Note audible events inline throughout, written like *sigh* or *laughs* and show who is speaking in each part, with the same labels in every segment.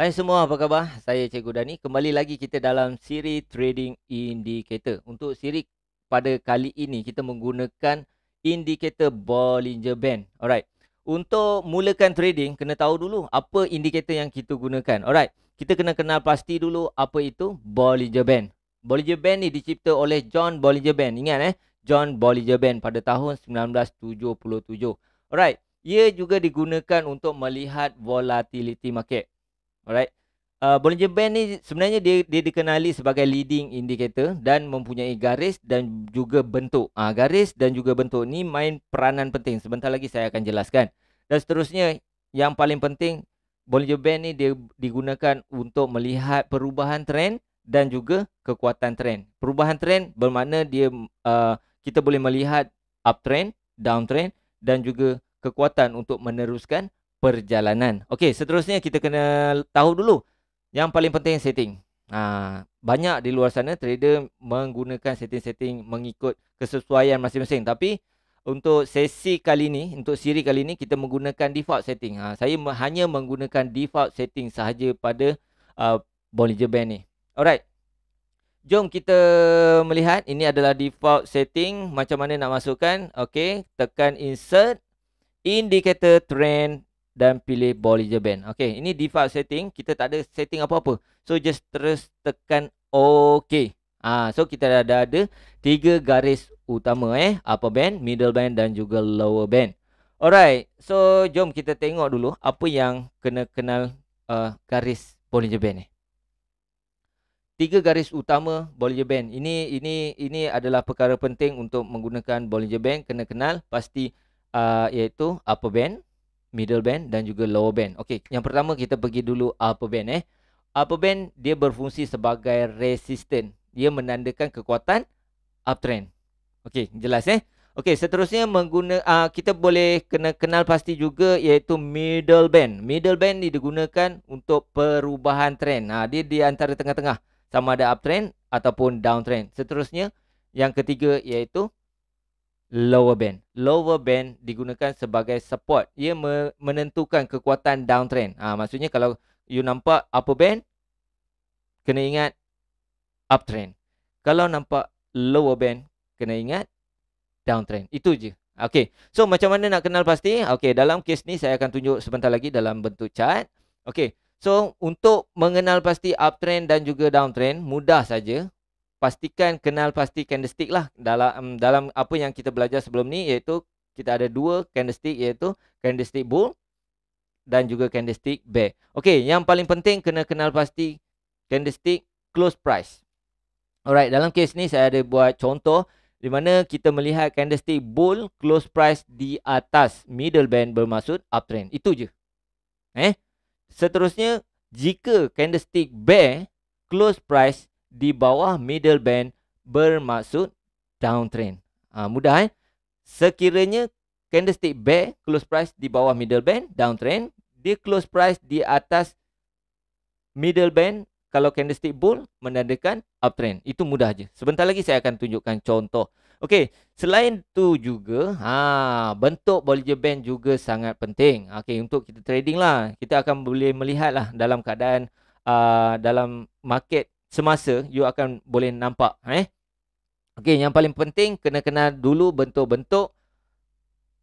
Speaker 1: Hai semua, apa khabar? Saya Cikgu Dani. Kembali lagi kita dalam siri Trading Indicator. Untuk siri pada kali ini, kita menggunakan indicator Bollinger Band. Alright. Untuk mulakan trading, kena tahu dulu apa indicator yang kita gunakan. Alright. Kita kena kenal pasti dulu apa itu Bollinger Band. Bollinger Band ni dicipta oleh John Bollinger Band. Ingat eh, John Bollinger Band pada tahun 1977. Alright. Ia juga digunakan untuk melihat volatility market. Alright. Uh, Bollinger Band ni sebenarnya dia, dia dikenali sebagai leading indicator dan mempunyai garis dan juga bentuk. Ah uh, garis dan juga bentuk ni main peranan penting. Sebentar lagi saya akan jelaskan. Dan seterusnya yang paling penting Bollinger Band ni dia digunakan untuk melihat perubahan trend dan juga kekuatan trend. Perubahan trend bermakna dia uh, kita boleh melihat uptrend, downtrend dan juga kekuatan untuk meneruskan perjalanan. Okey, seterusnya kita kena tahu dulu yang paling penting setting. Ha, banyak di luar sana trader menggunakan setting-setting mengikut kesesuaian masing-masing. Tapi untuk sesi kali ini, untuk siri kali ini kita menggunakan default setting. Ha, saya hanya menggunakan default setting sahaja pada uh, Bollinger Band ni. Alright. Jom kita melihat ini adalah default setting macam mana nak masukkan. Okey, tekan insert indicator trend dan pilih Bollinger Band. Okey, ini default setting. Kita tak ada setting apa-apa. So, just terus tekan OK. Ha, so, kita dah ada, ada tiga garis utama eh. Upper band, middle band dan juga lower band. Alright. So, jom kita tengok dulu apa yang kena kenal uh, garis Bollinger Band ni. Eh. Tiga garis utama Bollinger Band. Ini ini ini adalah perkara penting untuk menggunakan Bollinger Band. Kena kenal pasti uh, iaitu upper band, middle band dan juga lower band. Okey, yang pertama kita pergi dulu upper band eh. Upper band dia berfungsi sebagai resistant. Dia menandakan kekuatan uptrend. Okey, jelas eh. Okey, seterusnya mengguna uh, kita boleh kena kenal pasti juga iaitu middle band. Middle band ni digunakan untuk perubahan trend. Ha, dia di antara tengah-tengah sama ada uptrend ataupun downtrend. Seterusnya yang ketiga iaitu lower band. Lower band digunakan sebagai support. Ia me- menentukan kekuatan downtrend. Ha, maksudnya kalau you nampak upper band, kena ingat uptrend. Kalau nampak lower band, kena ingat downtrend. Itu je. Okay. So, macam mana nak kenal pasti? Okay. Dalam kes ni, saya akan tunjuk sebentar lagi dalam bentuk chart. Okay. So, untuk mengenal pasti uptrend dan juga downtrend, mudah saja pastikan kenal pasti candlestick lah dalam um, dalam apa yang kita belajar sebelum ni iaitu kita ada dua candlestick iaitu candlestick bull dan juga candlestick bear. Okey, yang paling penting kena kenal pasti candlestick close price. Alright, dalam kes ni saya ada buat contoh di mana kita melihat candlestick bull close price di atas middle band bermaksud uptrend. Itu je. Eh? Seterusnya, jika candlestick bear close price di bawah middle band bermaksud downtrend. Ha, ah, mudah eh. Sekiranya candlestick bear close price di bawah middle band downtrend, dia close price di atas middle band kalau candlestick bull menandakan uptrend. Itu mudah je. Sebentar lagi saya akan tunjukkan contoh. Okey, selain tu juga, ha, bentuk Bollinger Band juga sangat penting. Okey, untuk kita trading lah. Kita akan boleh melihat lah dalam keadaan uh, dalam market semasa you akan boleh nampak ha, eh okey yang paling penting kena kenal dulu bentuk-bentuk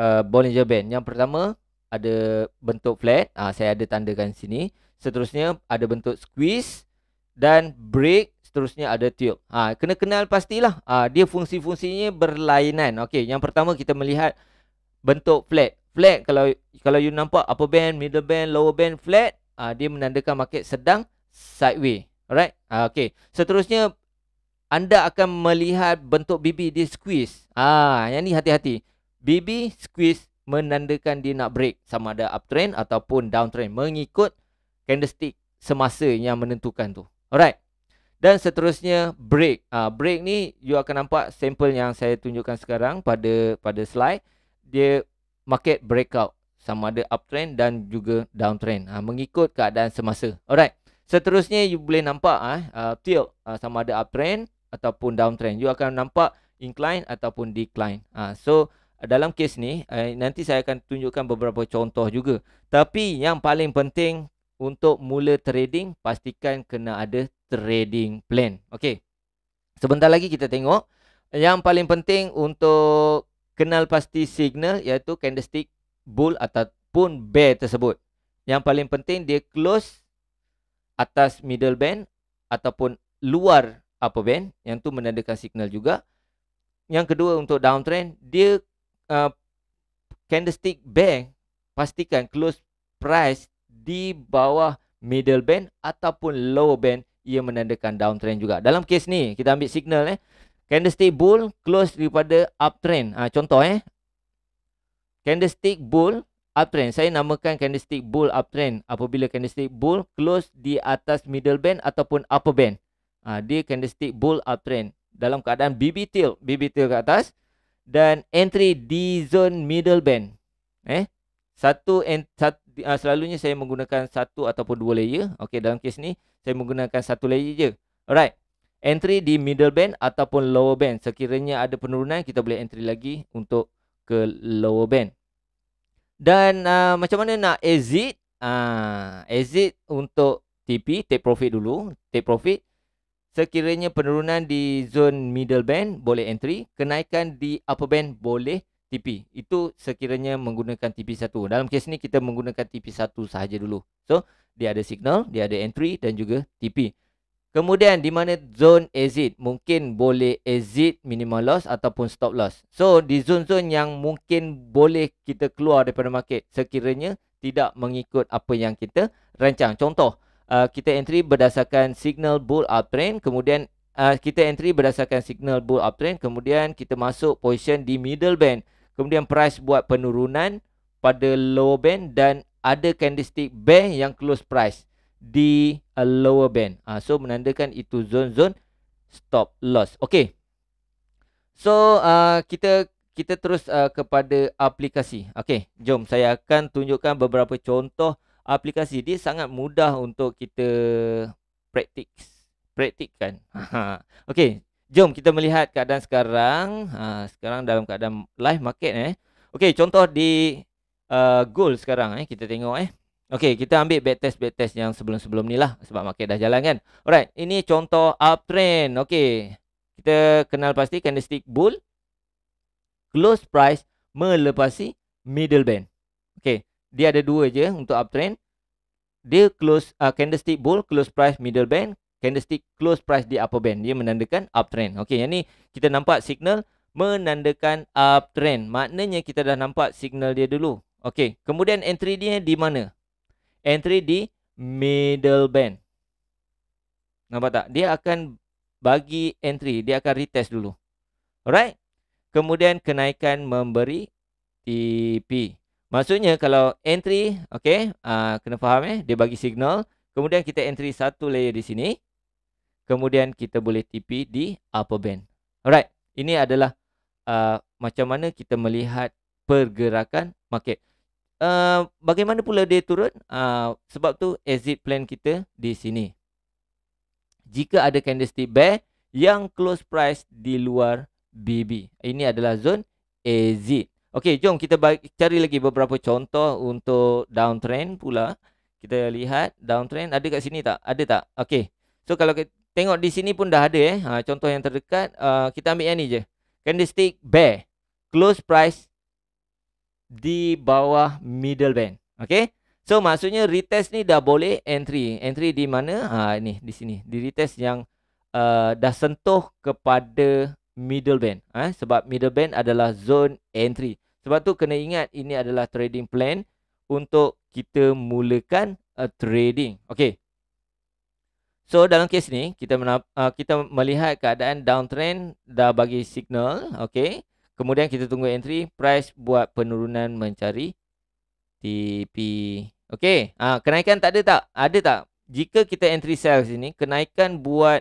Speaker 1: uh, Bollinger Band yang pertama ada bentuk flat uh, saya ada tandakan sini seterusnya ada bentuk squeeze dan break seterusnya ada tube ha, kena kenal pastilah uh, dia fungsi-fungsinya berlainan okey yang pertama kita melihat bentuk flat flat kalau kalau you nampak upper band middle band lower band flat uh, dia menandakan market sedang sideways Alright? Uh, okay. Seterusnya, anda akan melihat bentuk bibi di squeeze. Ah, yang ni hati-hati. Bibi squeeze menandakan dia nak break. Sama ada uptrend ataupun downtrend. Mengikut candlestick semasa yang menentukan tu. Alright? Dan seterusnya, break. Uh, break ni, you akan nampak sampel yang saya tunjukkan sekarang pada pada slide. Dia market breakout. Sama ada uptrend dan juga downtrend. Ha, mengikut keadaan semasa. Alright. Seterusnya you boleh nampak eh uh, tilt uh, sama ada uptrend ataupun downtrend. You akan nampak incline ataupun decline. Uh, so dalam kes ni uh, nanti saya akan tunjukkan beberapa contoh juga. Tapi yang paling penting untuk mula trading pastikan kena ada trading plan. Okey. Sebentar lagi kita tengok yang paling penting untuk kenal pasti signal iaitu candlestick bull ataupun bear tersebut. Yang paling penting dia close atas middle band ataupun luar upper band yang tu menandakan signal juga. Yang kedua untuk downtrend, dia uh, candlestick band pastikan close price di bawah middle band ataupun lower band ia menandakan downtrend juga. Dalam kes ni kita ambil signal eh candlestick bull close daripada uptrend. Ha, contoh eh candlestick bull uptrend. Saya namakan candlestick bull uptrend apabila candlestick bull close di atas middle band ataupun upper band. Ha, dia candlestick bull uptrend dalam keadaan BB tail, BB tail ke atas dan entry di zone middle band. Eh, satu sat, uh, selalunya saya menggunakan satu ataupun dua layer. Okey, dalam kes ni saya menggunakan satu layer je. Alright. Entry di middle band ataupun lower band. Sekiranya ada penurunan, kita boleh entry lagi untuk ke lower band dan uh, macam mana nak exit uh, exit untuk TP take profit dulu take profit sekiranya penurunan di zone middle band boleh entry kenaikan di upper band boleh TP itu sekiranya menggunakan TP1 dalam kes ni kita menggunakan TP1 sahaja dulu so dia ada signal dia ada entry dan juga TP Kemudian di mana zone exit mungkin boleh exit minimal loss ataupun stop loss. So di zone-zone yang mungkin boleh kita keluar daripada market sekiranya tidak mengikut apa yang kita rancang. Contoh uh, kita entry berdasarkan signal bull uptrend kemudian uh, kita entry berdasarkan signal bull uptrend kemudian kita masuk position di middle band. Kemudian price buat penurunan pada low band dan ada candlestick band yang close price di a lower band. ah, so menandakan itu zone-zone stop loss. Okay. So uh, kita kita terus uh, kepada aplikasi. Okay. Jom saya akan tunjukkan beberapa contoh aplikasi. Dia sangat mudah untuk kita praktik. Praktikkan. *laughs* okay. Jom kita melihat keadaan sekarang. Uh, sekarang dalam keadaan live market eh. Okay. Contoh di uh, goal sekarang eh. Kita tengok eh. Okey, kita ambil backtest backtest yang sebelum-sebelum ni lah sebab market dah jalan kan. Alright, ini contoh uptrend. Okey. Kita kenal pasti candlestick bull close price melepasi middle band. Okey, dia ada dua je untuk uptrend. Dia close uh, candlestick bull close price middle band, candlestick close price di upper band. Dia menandakan uptrend. Okey, yang ni kita nampak signal menandakan uptrend. Maknanya kita dah nampak signal dia dulu. Okey, kemudian entry dia di mana? entry di middle band. Nampak tak? Dia akan bagi entry. Dia akan retest dulu. Alright? Kemudian kenaikan memberi TP. Maksudnya kalau entry, okay, uh, kena faham eh. Dia bagi signal. Kemudian kita entry satu layer di sini. Kemudian kita boleh TP di upper band. Alright? Ini adalah uh, macam mana kita melihat pergerakan market. Eh, bagaimana pula dia turun? Uh, sebab tu exit plan kita di sini. Jika ada candlestick bear yang close price di luar BB. Ini adalah zone exit. Okey, jom kita cari lagi beberapa contoh untuk downtrend pula. Kita lihat downtrend ada kat sini tak? Ada tak? Okey. So kalau kita tengok di sini pun dah ada eh. Ha, contoh yang terdekat uh, kita ambil yang ni je. Candlestick bear close price di bawah middle band. Okay. So, maksudnya retest ni dah boleh entry. Entry di mana? Ha, ini di sini. Di retest yang uh, dah sentuh kepada middle band. Eh? Sebab middle band adalah zone entry. Sebab tu kena ingat ini adalah trading plan untuk kita mulakan uh, trading. Okay. So, dalam kes ni, kita, uh, kita melihat keadaan downtrend dah bagi signal. Okay. Kemudian kita tunggu entry. Price buat penurunan mencari TP. Okey. Ha, kenaikan tak ada tak? Ada tak? Jika kita entry sell sini, kenaikan buat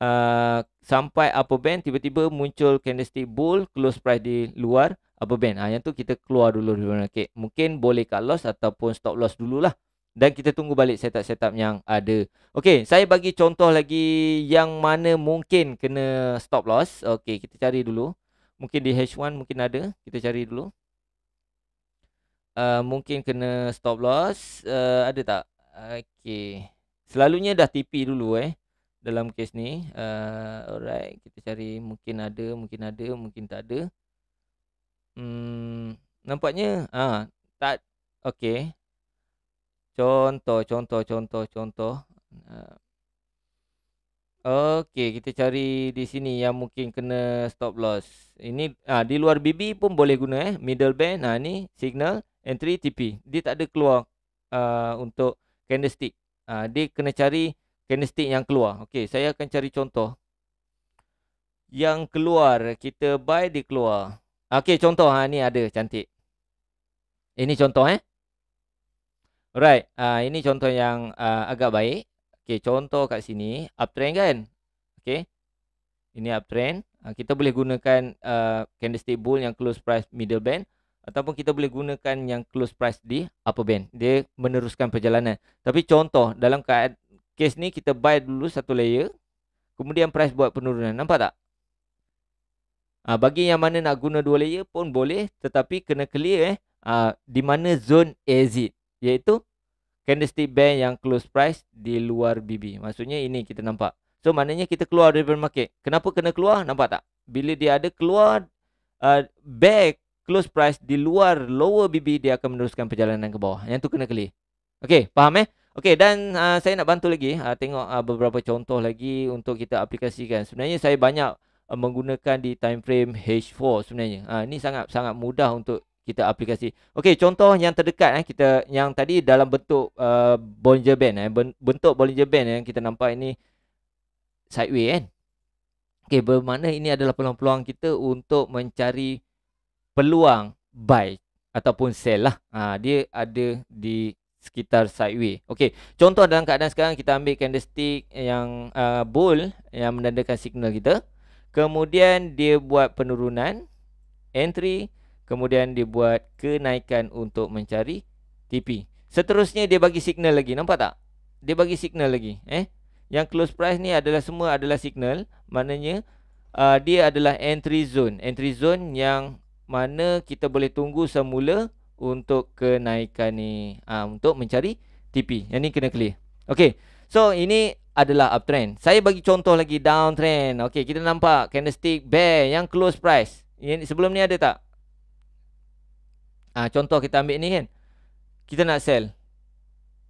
Speaker 1: uh, sampai upper band, tiba-tiba muncul candlestick bull, close price di luar upper band. Ha, yang tu kita keluar dulu. Okay. Mungkin boleh cut loss ataupun stop loss dululah. Dan kita tunggu balik setup-setup yang ada. Okey, saya bagi contoh lagi yang mana mungkin kena stop loss. Okey, kita cari dulu. Mungkin di H1 mungkin ada. Kita cari dulu. Uh, mungkin kena stop loss. Uh, ada tak? Okay. Selalunya dah TP dulu eh. Dalam kes ni. Uh, alright. Kita cari mungkin ada, mungkin ada, mungkin tak ada. Hmm, nampaknya. ah tak. Okay. Contoh, contoh, contoh, contoh. Uh, okay. Kita cari di sini yang mungkin kena stop loss. Ini ha, di luar BB pun boleh guna eh. Middle band. Nah ni signal. Entry TP. Dia tak ada keluar uh, untuk candlestick. Uh, dia kena cari candlestick yang keluar. Okey, saya akan cari contoh. Yang keluar. Kita buy, di keluar. Okey, contoh. Ha, ni ada. Cantik. Ini contoh eh. Alright. Uh, ini contoh yang uh, agak baik. Okey, contoh kat sini. Uptrend kan? Okey. Ini uptrend. Ah, kita boleh gunakan uh, candlestick bull yang close price middle band ataupun kita boleh gunakan yang close price di upper band dia meneruskan perjalanan tapi contoh dalam kes ni kita buy dulu satu layer kemudian price buat penurunan nampak tak ha, bagi yang mana nak guna dua layer pun boleh tetapi kena clear eh ha, di mana zone exit iaitu candlestick band yang close price di luar BB maksudnya ini kita nampak So maknanya kita keluar daripada market. Kenapa kena keluar? Nampak tak? Bila dia ada keluar uh, back close price di luar lower BB dia akan meneruskan perjalanan ke bawah. Yang tu kena clear. Okay, faham eh? Okey dan uh, saya nak bantu lagi uh, tengok uh, beberapa contoh lagi untuk kita aplikasikan. Sebenarnya saya banyak uh, menggunakan di time frame H4 sebenarnya. Ah uh, ni sangat sangat mudah untuk kita aplikasi. Okey, contoh yang terdekat eh kita yang tadi dalam bentuk uh, Bollinger Band eh bentuk Bollinger Band eh, yang kita nampak ini sideway kan Okay bermakna ini adalah peluang-peluang kita untuk mencari peluang buy ataupun sell lah ha, Dia ada di sekitar sideway Okay contoh dalam keadaan sekarang kita ambil candlestick yang uh, bull yang menandakan signal kita Kemudian dia buat penurunan entry Kemudian dia buat kenaikan untuk mencari TP Seterusnya dia bagi signal lagi nampak tak? Dia bagi signal lagi eh yang close price ni adalah semua adalah signal. Maknanya uh, dia adalah entry zone. Entry zone yang mana kita boleh tunggu semula untuk kenaikan ni. Uh, untuk mencari TP. Yang ni kena clear. Okay. So ini adalah uptrend. Saya bagi contoh lagi downtrend. Okay. Kita nampak candlestick bear yang close price. Yang sebelum ni ada tak? Uh, contoh kita ambil ni kan. Kita nak sell.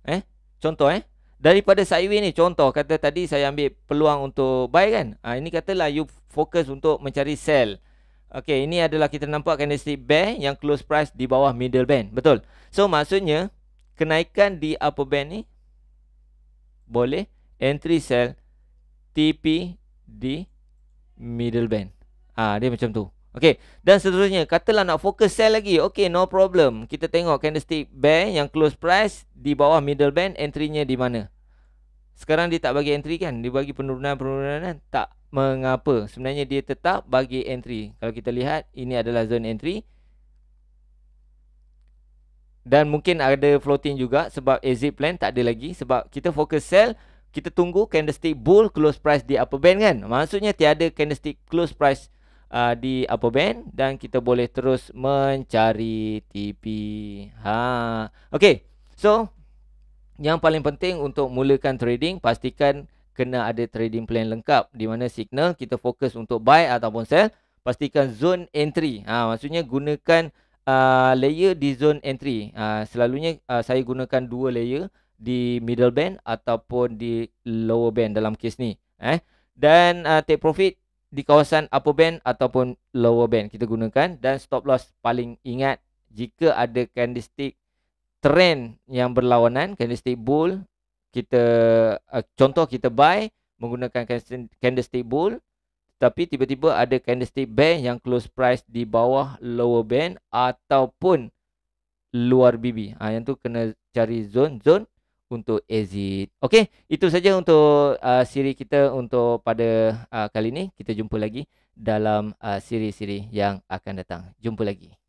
Speaker 1: Eh? Contoh eh daripada sideway ni contoh kata tadi saya ambil peluang untuk buy kan ha, ini katalah you fokus untuk mencari sell okey ini adalah kita nampak candlestick bear yang close price di bawah middle band betul so maksudnya kenaikan di upper band ni boleh entry sell TP di middle band ah ha, dia macam tu Okey, dan seterusnya katalah nak fokus sell lagi. Okey, no problem. Kita tengok candlestick band yang close price di bawah middle band entry di mana. Sekarang dia tak bagi entry kan? Dia bagi penurunan-penurunan tak mengapa. Sebenarnya dia tetap bagi entry. Kalau kita lihat ini adalah zone entry. Dan mungkin ada floating juga sebab exit plan tak ada lagi sebab kita fokus sell kita tunggu candlestick bull close price di upper band kan? Maksudnya tiada candlestick close price uh, di apa band dan kita boleh terus mencari TP. Ha. Okey. So yang paling penting untuk mulakan trading pastikan kena ada trading plan lengkap di mana signal kita fokus untuk buy ataupun sell pastikan zone entry ha, maksudnya gunakan uh, layer di zone entry ha, selalunya uh, saya gunakan dua layer di middle band ataupun di lower band dalam kes ni eh dan uh, take profit di kawasan upper band ataupun lower band kita gunakan dan stop loss paling ingat jika ada candlestick trend yang berlawanan candlestick bull kita uh, contoh kita buy menggunakan candlestick bull tapi tiba-tiba ada candlestick bear yang close price di bawah lower band ataupun luar BB ha, yang tu kena cari zone zone untuk exit. Okey, itu saja untuk uh, siri kita untuk pada uh, kali ini. Kita jumpa lagi dalam uh, siri-siri yang akan datang. Jumpa lagi.